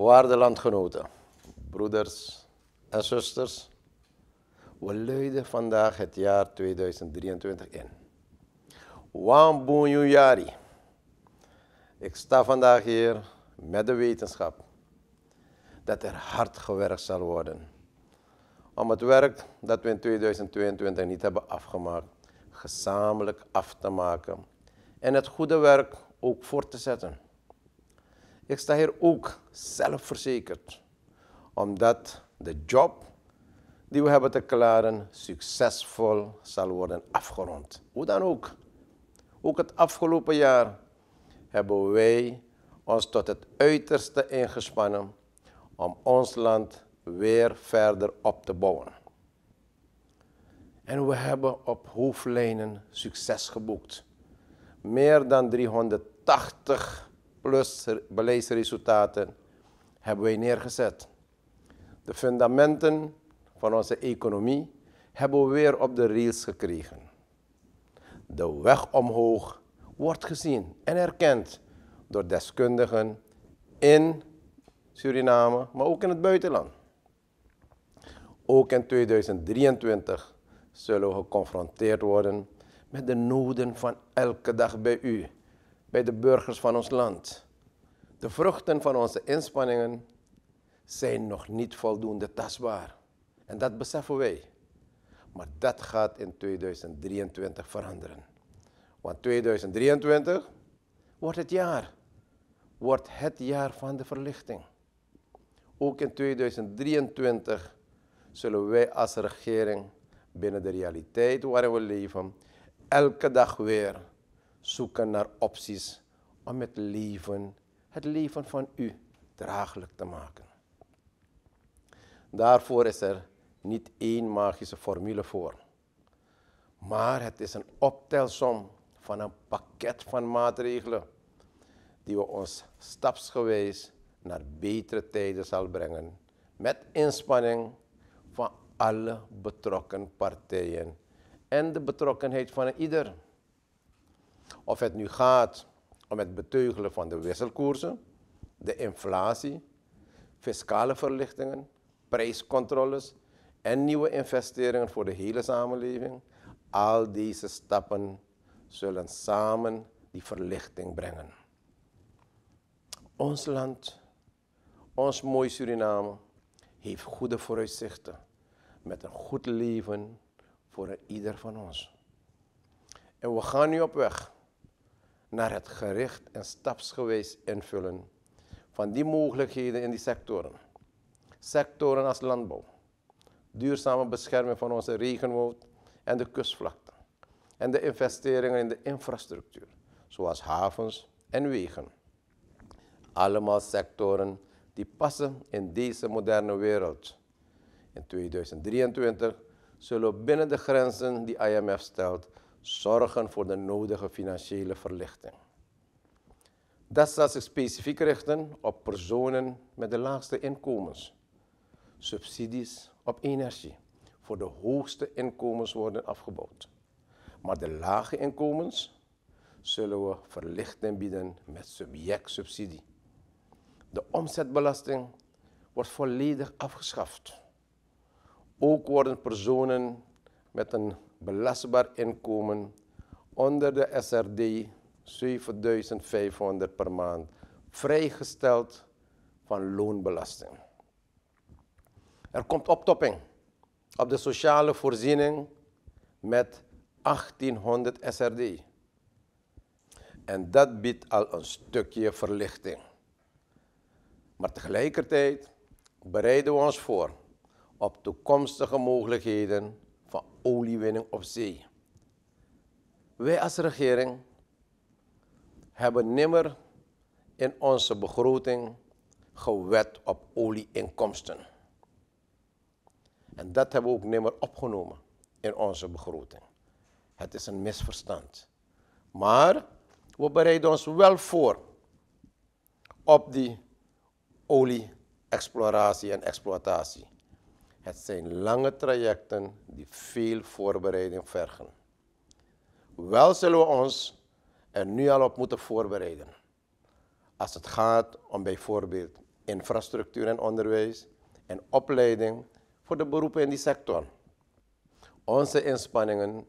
Waarde landgenoten, broeders en zusters, we luiden vandaag het jaar 2023 in. yari. Ik sta vandaag hier met de wetenschap dat er hard gewerkt zal worden om het werk dat we in 2022 niet hebben afgemaakt, gezamenlijk af te maken en het goede werk ook voor te zetten. Ik sta hier ook zelfverzekerd, omdat de job die we hebben te klaren succesvol zal worden afgerond. Hoe dan ook. Ook het afgelopen jaar hebben wij ons tot het uiterste ingespannen om ons land weer verder op te bouwen. En we hebben op hoofdlijnen succes geboekt. Meer dan 380 plus beleidsresultaten hebben wij neergezet. De fundamenten van onze economie hebben we weer op de rails gekregen. De weg omhoog wordt gezien en erkend door deskundigen in Suriname, maar ook in het buitenland. Ook in 2023 zullen we geconfronteerd worden met de noden van elke dag bij u bij de burgers van ons land. De vruchten van onze inspanningen zijn nog niet voldoende tastbaar. En dat beseffen wij. Maar dat gaat in 2023 veranderen. Want 2023 wordt het jaar. Wordt het jaar van de verlichting. Ook in 2023 zullen wij als regering binnen de realiteit waarin we leven elke dag weer zoeken naar opties om het leven, het leven van u, draaglijk te maken. Daarvoor is er niet één magische formule voor. Maar het is een optelsom van een pakket van maatregelen die we ons stapsgewijs naar betere tijden zal brengen. Met inspanning van alle betrokken partijen en de betrokkenheid van ieder. Of het nu gaat om het beteugelen van de wisselkoersen, de inflatie, fiscale verlichtingen, prijscontroles en nieuwe investeringen voor de hele samenleving, al deze stappen zullen samen die verlichting brengen. Ons land, ons mooi Suriname, heeft goede vooruitzichten met een goed leven voor ieder van ons. En we gaan nu op weg naar het gericht en stapsgewijs invullen van die mogelijkheden in die sectoren. Sectoren als landbouw, duurzame bescherming van onze regenwoud en de kustvlakte en de investeringen in de infrastructuur, zoals havens en wegen. Allemaal sectoren die passen in deze moderne wereld. In 2023 zullen binnen de grenzen die IMF stelt zorgen voor de nodige financiële verlichting. Dat zal zich specifiek richten op personen met de laagste inkomens. Subsidies op energie voor de hoogste inkomens worden afgebouwd. Maar de lage inkomens zullen we verlichting bieden met subjectsubsidie. De omzetbelasting wordt volledig afgeschaft. Ook worden personen met een belastbaar inkomen onder de SRD 7500 per maand vrijgesteld van loonbelasting. Er komt optopping op de sociale voorziening met 1800 SRD. En dat biedt al een stukje verlichting. Maar tegelijkertijd bereiden we ons voor op toekomstige mogelijkheden van oliewinning op zee. Wij als regering hebben nimmer in onze begroting gewet op olieinkomsten. En dat hebben we ook nimmer opgenomen in onze begroting. Het is een misverstand. Maar we bereiden ons wel voor op die olie-exploratie en exploitatie. Het zijn lange trajecten die veel voorbereiding vergen. Wel zullen we ons er nu al op moeten voorbereiden. Als het gaat om bijvoorbeeld infrastructuur en onderwijs en opleiding voor de beroepen in die sector. Onze inspanningen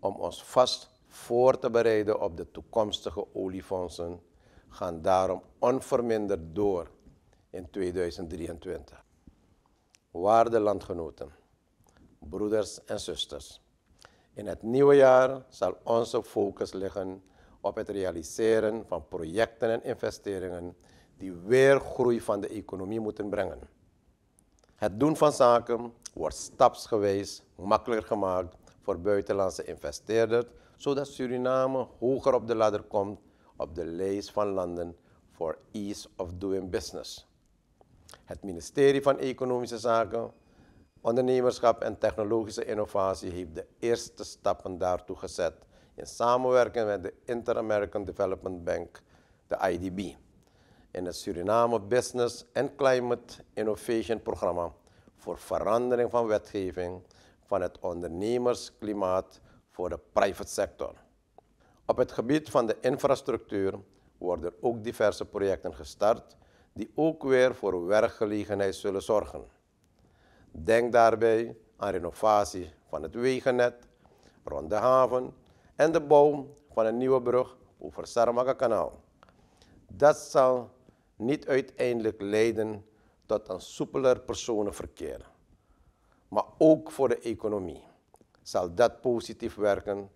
om ons vast voor te bereiden op de toekomstige oliefondsen gaan daarom onverminderd door in 2023 waarde landgenoten, broeders en zusters. In het nieuwe jaar zal onze focus liggen op het realiseren van projecten en investeringen die weer groei van de economie moeten brengen. Het doen van zaken wordt stapsgewijs makkelijker gemaakt voor buitenlandse investeerders, zodat Suriname hoger op de ladder komt op de lijst van landen voor ease of doing business. Het ministerie van Economische Zaken, Ondernemerschap en Technologische Innovatie heeft de eerste stappen daartoe gezet in samenwerking met de Inter-American Development Bank, de IDB. In het Suriname Business and Climate Innovation Programma voor verandering van wetgeving van het ondernemersklimaat voor de private sector. Op het gebied van de infrastructuur worden ook diverse projecten gestart die ook weer voor werkgelegenheid zullen zorgen. Denk daarbij aan renovatie van het wegennet rond de haven en de bouw van een nieuwe brug over Saramaka-kanaal. Dat zal niet uiteindelijk leiden tot een soepeler personenverkeer, maar ook voor de economie zal dat positief werken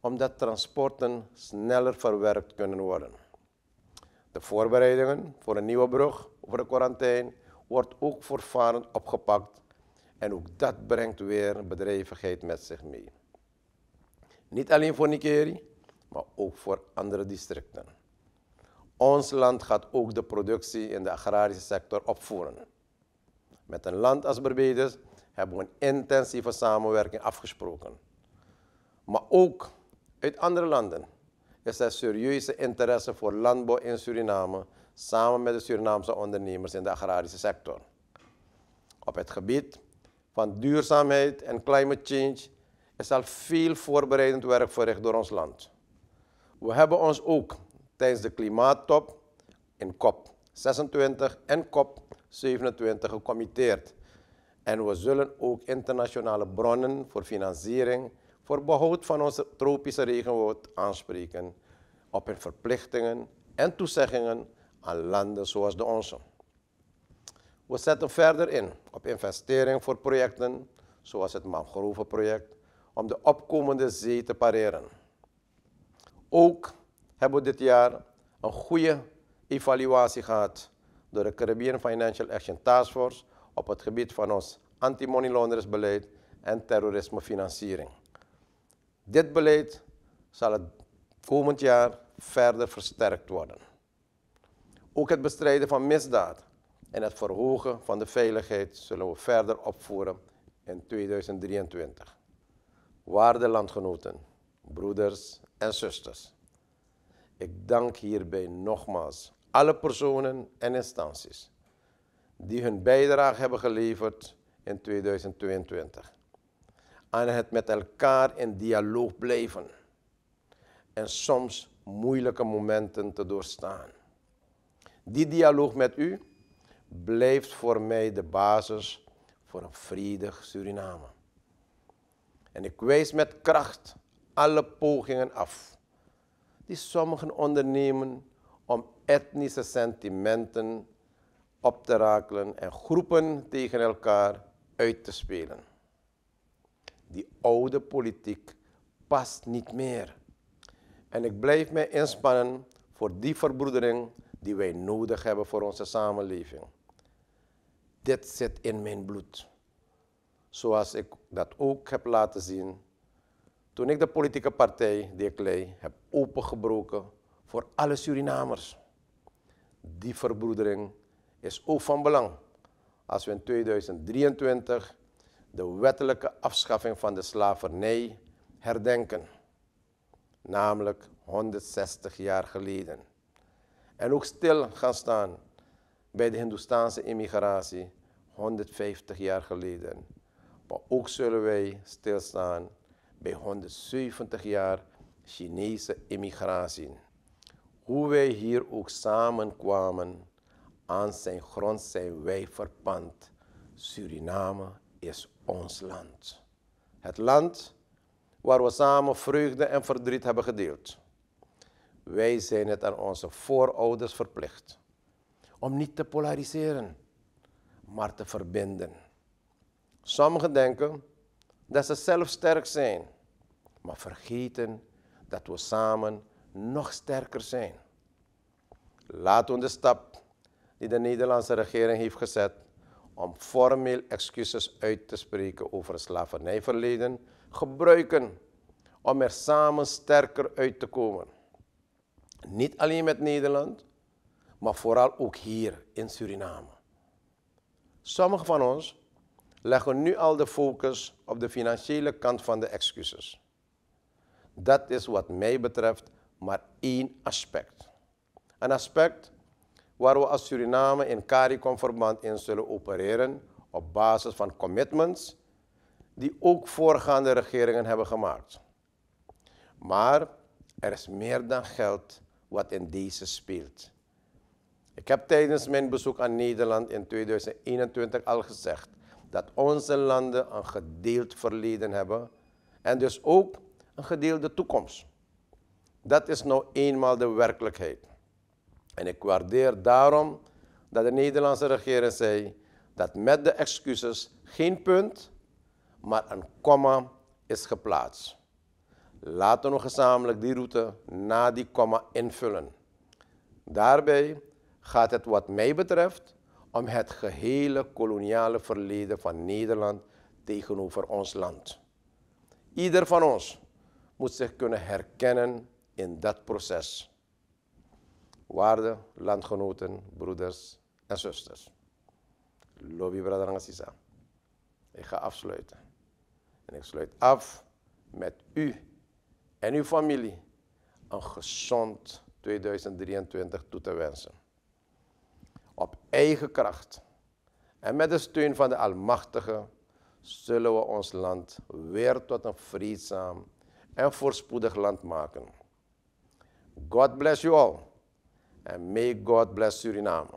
omdat transporten sneller verwerkt kunnen worden. De voorbereidingen voor een nieuwe brug over de quarantaine wordt ook voorvarend opgepakt en ook dat brengt weer bedrijvigheid met zich mee. Niet alleen voor Nikeri, maar ook voor andere districten. Ons land gaat ook de productie in de agrarische sector opvoeren. Met een land als Barbados hebben we een intensieve samenwerking afgesproken. Maar ook uit andere landen is er serieuze interesse voor landbouw in Suriname samen met de Surinaamse ondernemers in de agrarische sector. Op het gebied van duurzaamheid en climate change is al veel voorbereidend werk verricht door ons land. We hebben ons ook tijdens de klimaattop in COP 26 en COP 27 gecommitteerd. En we zullen ook internationale bronnen voor financiering voor behoud van onze tropische regenwoud aanspreken op hun verplichtingen en toezeggingen aan landen zoals de onze. We zetten verder in op investering voor projecten zoals het mangrovenproject om de opkomende zee te pareren. Ook hebben we dit jaar een goede evaluatie gehad door de Caribbean Financial Action Task Force op het gebied van ons anti-money laundering beleid en terrorismefinanciering. Dit beleid zal het komend jaar verder versterkt worden. Ook het bestrijden van misdaad en het verhogen van de veiligheid zullen we verder opvoeren in 2023. Waarde landgenoten, broeders en zusters, ik dank hierbij nogmaals alle personen en instanties die hun bijdrage hebben geleverd in 2022 aan het met elkaar in dialoog blijven. En soms moeilijke momenten te doorstaan. Die dialoog met u blijft voor mij de basis voor een vredig Suriname. En ik wijs met kracht alle pogingen af die sommigen ondernemen om etnische sentimenten op te rakelen en groepen tegen elkaar uit te spelen. Die oude politiek past niet meer. En ik blijf mij inspannen voor die verbroedering die wij nodig hebben voor onze samenleving. Dit zit in mijn bloed. Zoals ik dat ook heb laten zien toen ik de politieke partij, de leid heb opengebroken voor alle Surinamers. Die verbroedering is ook van belang als we in 2023 de wettelijke afschaffing van de slavernij herdenken, namelijk 160 jaar geleden. En ook stil gaan staan bij de Hindoestaanse immigratie 150 jaar geleden. Maar ook zullen wij stilstaan bij 170 jaar Chinese immigratie. Hoe wij hier ook samenkwamen, aan zijn grond zijn wij verpand. Suriname is ons land. Het land waar we samen vreugde en verdriet hebben gedeeld. Wij zijn het aan onze voorouders verplicht om niet te polariseren, maar te verbinden. Sommigen denken dat ze zelf sterk zijn, maar vergeten dat we samen nog sterker zijn. Laten we de stap die de Nederlandse regering heeft gezet om formeel excuses uit te spreken over het slavernijverleden gebruiken om er samen sterker uit te komen. Niet alleen met Nederland, maar vooral ook hier in Suriname. Sommigen van ons leggen nu al de focus op de financiële kant van de excuses. Dat is wat mij betreft maar één aspect. Een aspect waar we als Suriname in CARICOM verband in zullen opereren op basis van commitments die ook voorgaande regeringen hebben gemaakt. Maar er is meer dan geld wat in deze speelt. Ik heb tijdens mijn bezoek aan Nederland in 2021 al gezegd dat onze landen een gedeeld verleden hebben en dus ook een gedeelde toekomst. Dat is nou eenmaal de werkelijkheid. En ik waardeer daarom dat de Nederlandse regering zei dat met de excuses geen punt, maar een komma is geplaatst. Laten we gezamenlijk die route na die komma invullen. Daarbij gaat het wat mij betreft om het gehele koloniale verleden van Nederland tegenover ons land. Ieder van ons moet zich kunnen herkennen in dat proces waarde landgenoten, broeders en zusters. Lobby Brother Assisa. Ik ga afsluiten. En ik sluit af met u en uw familie een gezond 2023 toe te wensen. Op eigen kracht en met de steun van de Almachtige zullen we ons land weer tot een vreedzaam en voorspoedig land maken. God bless you all. And may God bless Suriname.